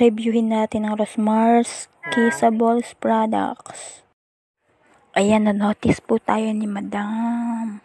reviewin natin ang Rosmar's Kissables products. Ayan, na-notice po tayo ni Madam.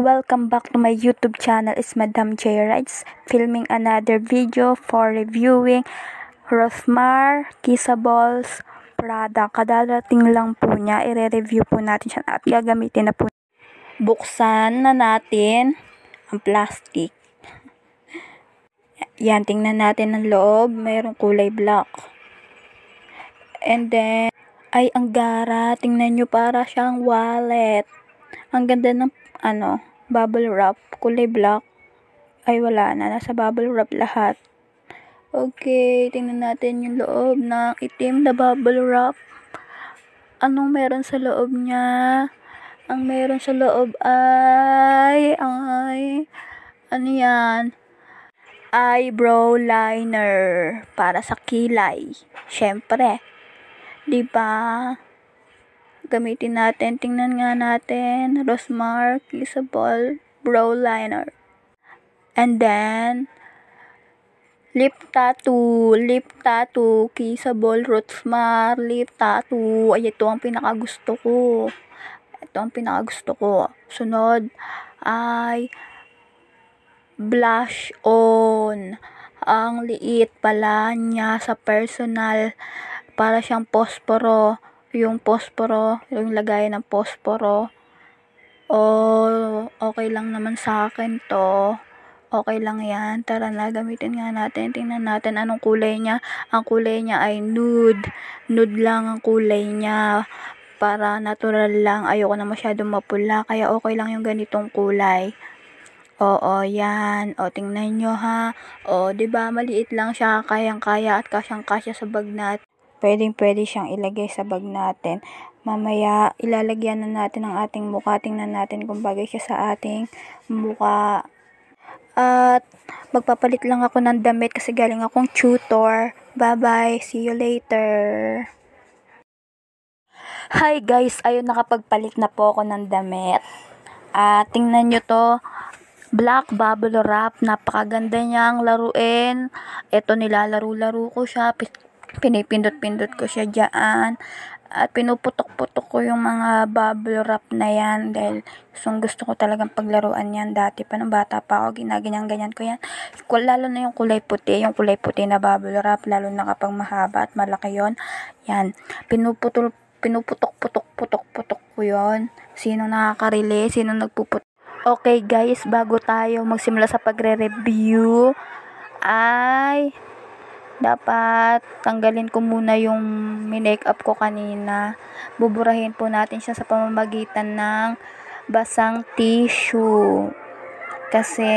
Welcome back to my YouTube channel. It's Madam J. Rides filming another video for reviewing Rosmar Kissables product, Kadalating lang po niya, i review po natin siya at gagamitin na po. Buksan na natin ang plastic. Yan, tingnan natin ang loob. Mayroong kulay black. And then, ay, ang gara. Tingnan nyo, para siyang wallet. Ang ganda ng, ano, bubble wrap. Kulay black. Ay, wala na. Nasa bubble wrap lahat. Okay, tingnan natin yung loob ng itim na bubble wrap. Anong meron sa loob niya? Ang meron sa loob ay... ay... Ano yan? Eyebrow liner para sa kilay. Siyempre. ba? Diba? Gamitin natin. Tingnan nga natin. Rosmark is brow liner. And then, lip tattoo, lip tattoo, kissable, rotsmar, lip tattoo. Ay, ito ang pinakagusto ko. Ito ang pinakagusto ko. Sunod ay blush on. Ang liit pala niya sa personal. Para siyang posporo. Yung posporo, yung lagay ng posporo. oh, okay lang naman sa akin to Okay lang yan. Tara na, gamitin nga natin. Tingnan natin anong kulay niya. Ang kulay niya ay nude. Nude lang ang kulay niya. Para natural lang. Ayoko na masyadong mapula. Kaya okay lang yung ganitong kulay. Oo, yan. O, tingnan nyo ha. O, ba diba, maliit lang siya, kayang-kaya at kasyang-kasya sa bag natin. Pwedeng-pwede siyang ilagay sa bag natin. Mamaya, ilalagyan na natin ang ating mukha. Tingnan natin kung bagay siya sa ating mukha. At magpapalit lang ako ng damit kasi galing akong tutor. Bye-bye. See you later. Hi guys, ayun nakapagpalit na po ako ng damit. At uh, tingnan nyo to, black bubble wrap. Napakaganda niyang laruin. Ito nilalaro-laro ko siya. Pinipindot-pindot ko siya dyan at pinuputok-putok ko yung mga bubble wrap na yan dahil gustong gusto ko talagang paglaruan yan dati pa nung bata pa ako ginaganyan-ganyan ko yan lalo na yung kulay puti yung kulay puti na bubble wrap lalo na kapag mahaba at malaki yon yan pinuputol pinuputok-putok-putok-putok ko yon sino nakaka nakakarelate sino nagpuputok Okay guys, bago tayo magsimula sa pagre-review, ay dapat tanggalin ko muna yung make up ko kanina. Buburahin po natin siya sa pamamagitan ng basang tissue. Kasi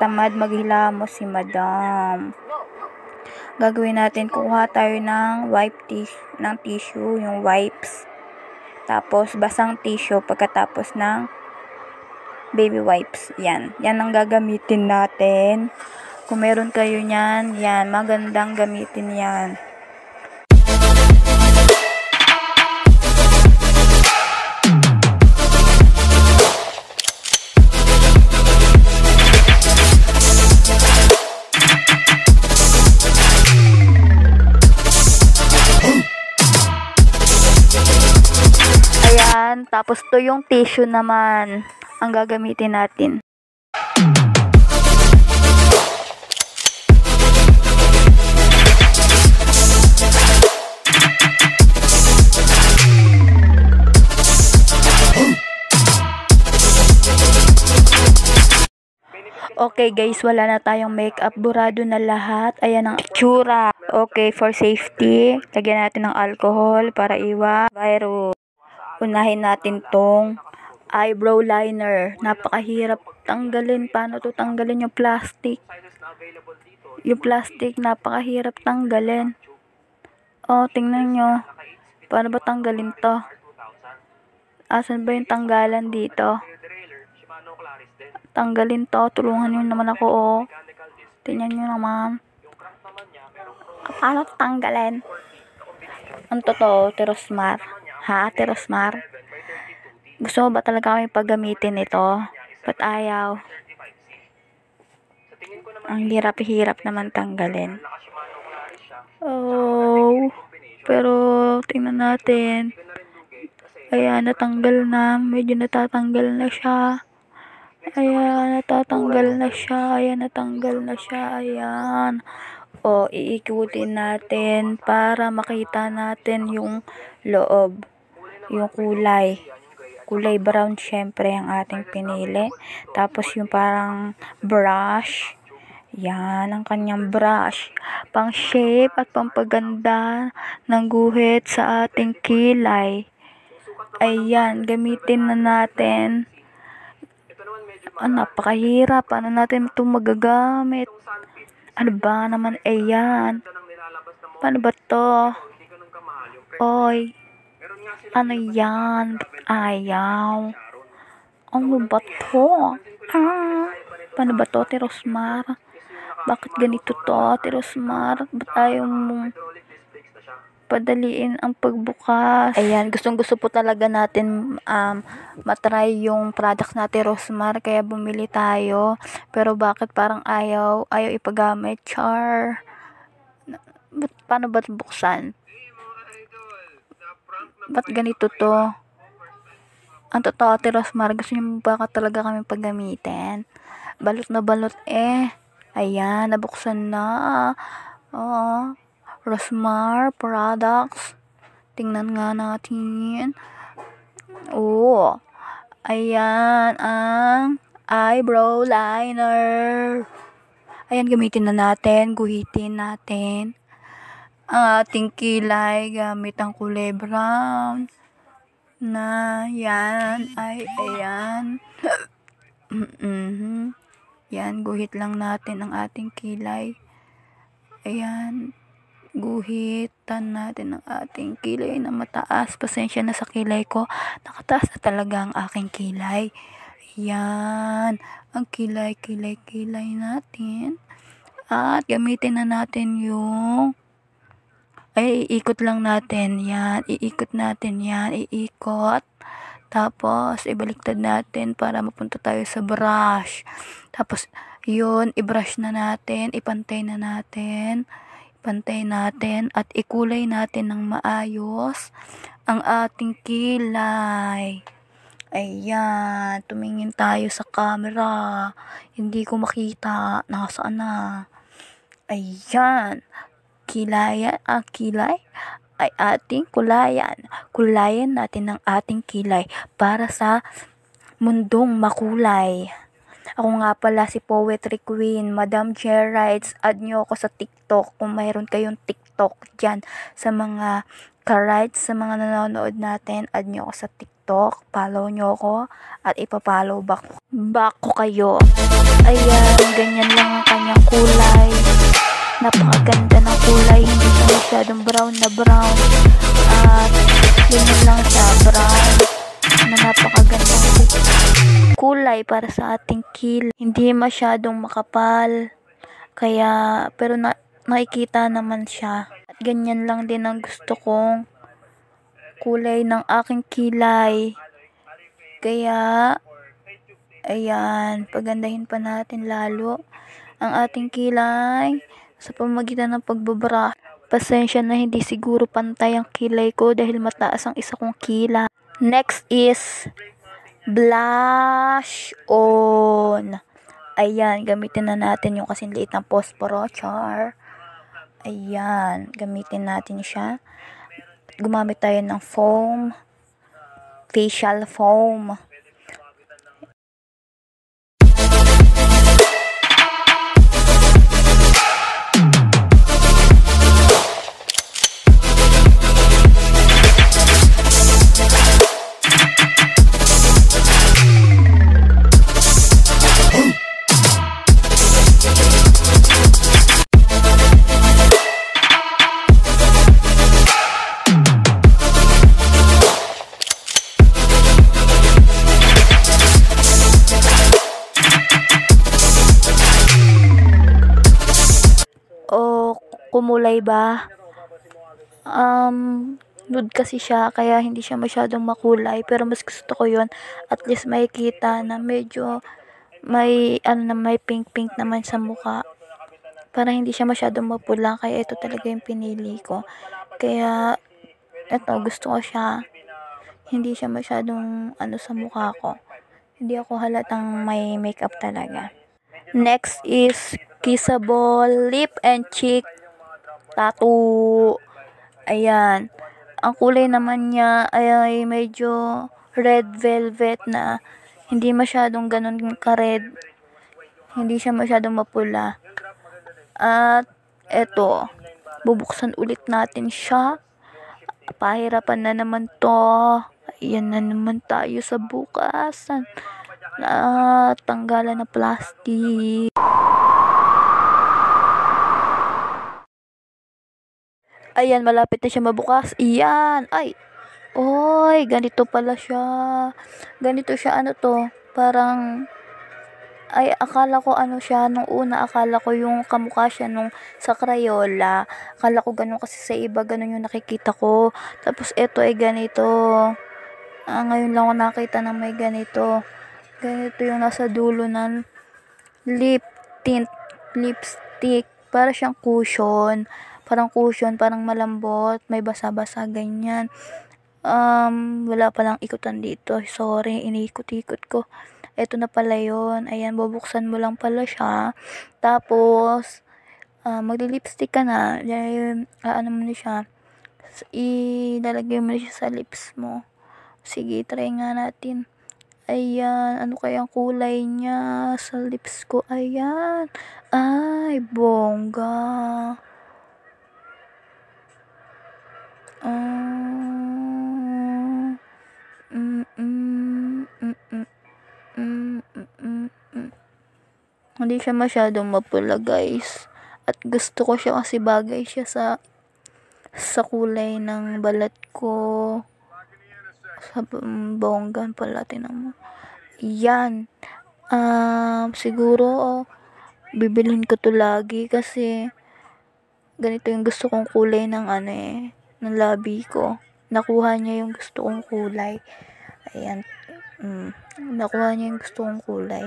tamad maghilamos si madam. Gagawin natin, kuha tayo ng wipe tissue, ng tissue, yung wipes. Tapos, basang tissue pagkatapos ng baby wipes. Yan. Yan ang gagamitin natin kung meron kayo niyan, yan, magandang gamitin yan. Ayan, tapos to yung tissue naman ang gagamitin natin. Okay guys, wala na tayong makeup. Burado na lahat. Ayan ang tsura. Okay, for safety, lagyan natin ng alcohol para iwa virus. Unahin natin tong eyebrow liner. Napakahirap tanggalin. Paano to tanggalin yung plastic? Yung plastic, napakahirap tanggalin. Oh, tingnan nyo. Paano ba tanggalin to? Asan ba yung tanggalan dito? tanggalin to. Tulungan nyo naman ako, oh. Tingnan nyo naman. Paano tanggalin? Ang totoo, Terosmar. Ha, Terosmar? Gusto ba talaga kami paggamitin ito? Ba't ayaw? Ang hirap-hirap naman tanggalin. Oh, pero tingnan natin. Ayan, natanggal na. Medyo natatanggal na siya. Ayan, natatanggal na siya. Ayan, natanggal na siya. Ayan. O, iikutin natin para makita natin yung loob. Yung kulay. Kulay brown, syempre, ang ating pinili. Tapos, yung parang brush. Ayan, ang kanyang brush. Pang shape at pampaganda ng guhit sa ating kilay. Ayan, gamitin na natin ah, napakahirap. Paano natin ito magagamit? Ano ba naman eh yan? Paano ba to? Oy, ano yan? Ayaw. Ano ba to? Ah, paano ba to, Terosmar? Bakit ganito to, Terosmar? Ba't ayaw mong padaliin ang pagbukas. Ayan, gustong gusto po talaga natin um, matry yung products natin Rosmar, kaya bumili tayo. Pero bakit parang ayaw, ayaw ipagamit, char. But, paano ba buksan? Ba't ganito to? Ang totoo, Ate Rosmar, gusto niyo baka talaga kami paggamitin? Balot na balot eh. Ayan, nabuksan na. Oo. Rosmar products. Tingnan nga natin. Oo. Ayan ang eyebrow liner. Ayan, gamitin na natin. Guhitin natin. Ang ating kilay gamit ang kulay brown. Na, yan. Ay, ayan. mm Yan, guhit lang natin ang ating kilay. Ayan guhitan natin ang ating kilay na mataas. Pasensya na sa kilay ko. Nakataas na talaga ang aking kilay. Yan. Ang kilay, kilay, kilay natin. At gamitin na natin yung ay iikot lang natin. Yan. Iikot natin yan. Iikot. Tapos, ibaliktad natin para mapunta tayo sa brush. Tapos, yun, i-brush na natin, ipantay na natin. Pantay natin at ikulay natin ng maayos ang ating kilay. Ayan, tumingin tayo sa camera. Hindi ko makita. Nasaan na? Ayan. kilay, ang ah, kilay ay ating kulayan. Kulayan natin ang ating kilay para sa mundong makulay. Ako nga pala si Poetry Queen, Madam Chair Rights, add nyo ako sa TikTok kung mayroon kayong TikTok dyan sa mga ka-rights, sa mga nanonood natin, add nyo ako sa TikTok, follow nyo ako, at ipapollow back, back ko kayo. Ayan, ganyan lang ang kanyang kulay. Napakaganda ng kulay, hindi siya masyadong brown na brown. At ganyan lang siya, brown na napakagandang kulay kulay para sa ating kilay. Hindi masyadong makapal. Kaya, pero na, nakikita naman siya. At ganyan lang din ang gusto kong kulay ng aking kilay. Kaya, ayan, pagandahin pa natin lalo ang ating kilay sa pamagitan ng pagbabra. Pasensya na hindi siguro pantay ang kilay ko dahil mataas ang isa kong kilay. Next is blush on. Ayan, gamitin na natin yung kasing liit ng posporo, char. Ayan, gamitin natin siya. Gumamit tayo ng foam, facial foam. kakaiba. Um, nude kasi siya, kaya hindi siya masyadong makulay. Pero mas gusto ko yon At least may makikita na medyo may, ano na, may pink-pink naman sa mukha. Para hindi siya masyadong mapula. Kaya ito talaga yung pinili ko. Kaya, eto, gusto ko siya. Hindi siya masyadong, ano, sa mukha ko. Hindi ako halatang may makeup talaga. Next is kissable lip and cheek tattoo. Ayan. Ang kulay naman niya ay medyo red velvet na hindi masyadong ganun ka-red. Hindi siya masyadong mapula. At eto, bubuksan ulit natin siya. Pahirapan na naman to. Ayan na naman tayo sa bukasan. Ah, tanggalan na plastic. Ayan, malapit na siya mabukas. Iyan. Ay. Oy, ganito pala siya. Ganito siya ano to. Parang ay akala ko ano siya nung una akala ko yung kamukha siya nung sa Crayola akala ko ganun kasi sa iba ganun yung nakikita ko tapos eto ay ganito ah, ngayon lang ako nakita na may ganito ganito yung nasa dulo ng lip tint lipstick para siyang cushion parang cushion, parang malambot, may basa-basa, ganyan. Um, wala palang ikutan dito. Sorry, iniikot-ikot ko. Ito na pala yun. Ayan, bubuksan mo lang pala siya. Tapos, uh, magli-lipstick ka na. Dahil, uh, ano mo na siya. Ilalagay mo na siya sa lips mo. Sige, try nga natin. Ayan, ano kaya ang kulay niya sa lips ko? Ayan. Ay, bongga. Oh. Mm, mm, mm, mm, Hindi siya masyadong mapula, guys. At gusto ko siya kasi bagay siya sa sa kulay ng balat ko. Sa bonggan pala, tinan mo. Yan. Um, siguro, oh, bibilhin ko to lagi kasi ganito yung gusto kong kulay ng ano eh ng labi ko. Nakuha niya yung gusto kong kulay. Ayan. Mm, nakuha niya yung gusto kong kulay.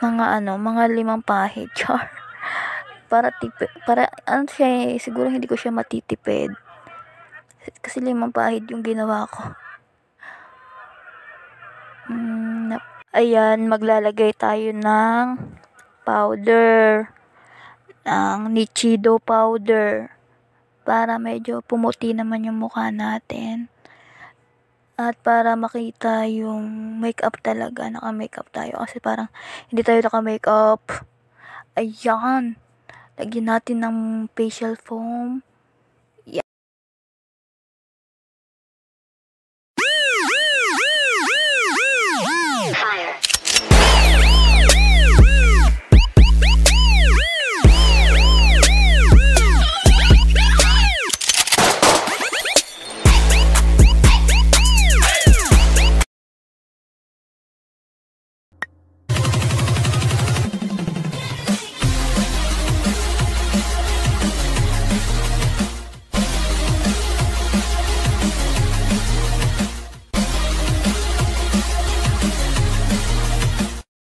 Mga ano, mga limang pahe, char. para tipe, para ano siya, eh, siguro hindi ko siya matitipid. Kasi limang pahid yung ginawa ko. Mm, ayan, maglalagay tayo ng powder. Ng nichido powder para medyo pumuti naman yung mukha natin. At para makita yung makeup talaga, naka-makeup tayo. Kasi parang hindi tayo naka-makeup. Ayan. Lagyan natin ng facial foam.